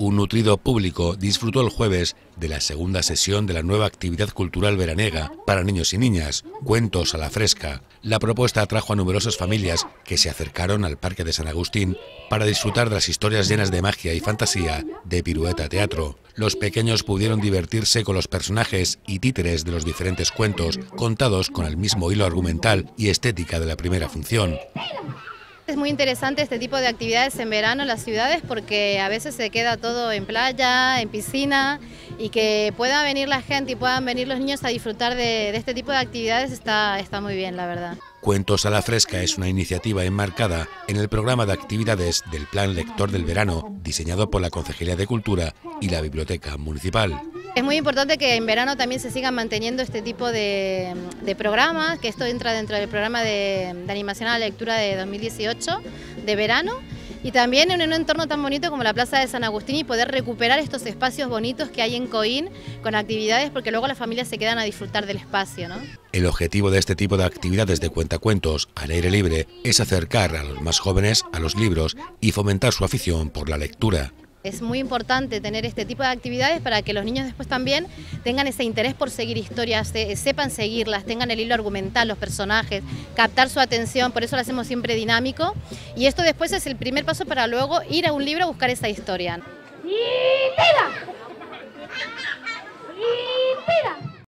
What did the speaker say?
un nutrido público disfrutó el jueves de la segunda sesión de la nueva actividad cultural veranega para niños y niñas, Cuentos a la Fresca. La propuesta atrajo a numerosas familias que se acercaron al Parque de San Agustín para disfrutar de las historias llenas de magia y fantasía de Pirueta Teatro. Los pequeños pudieron divertirse con los personajes y títeres de los diferentes cuentos, contados con el mismo hilo argumental y estética de la primera función. Es muy interesante este tipo de actividades en verano en las ciudades porque a veces se queda todo en playa, en piscina y que pueda venir la gente y puedan venir los niños a disfrutar de, este tipo de actividades está, está muy bien, la verdad. Cuentos a la Fresca es una iniciativa enmarcada en el programa de actividades del Plan Lector del Verano, diseñado por la Concejería de Cultura y la Biblioteca Municipal. Es muy importante que en verano también se sigan manteniendo este tipo de, programas, que esto entra dentro del programa de, animación a la lectura de 2018 de verano y también en un entorno tan bonito como la Plaza de San Agustín y poder recuperar estos espacios bonitos que hay en Coín con actividades porque luego las familias se quedan a disfrutar del espacio. El objetivo de este tipo de actividades de cuentacuentos al aire libre es acercar a los más jóvenes a los libros y fomentar su afición por la lectura. Es muy importante tener este tipo de actividades para que los niños después también tengan ese interés por seguir historias, eh, sepan seguirlas, tengan el hilo argumental, los personajes, captar su atención, por eso lo hacemos siempre dinámico. Y esto después es el primer paso para luego ir a un libro a buscar esa historia. ¡Y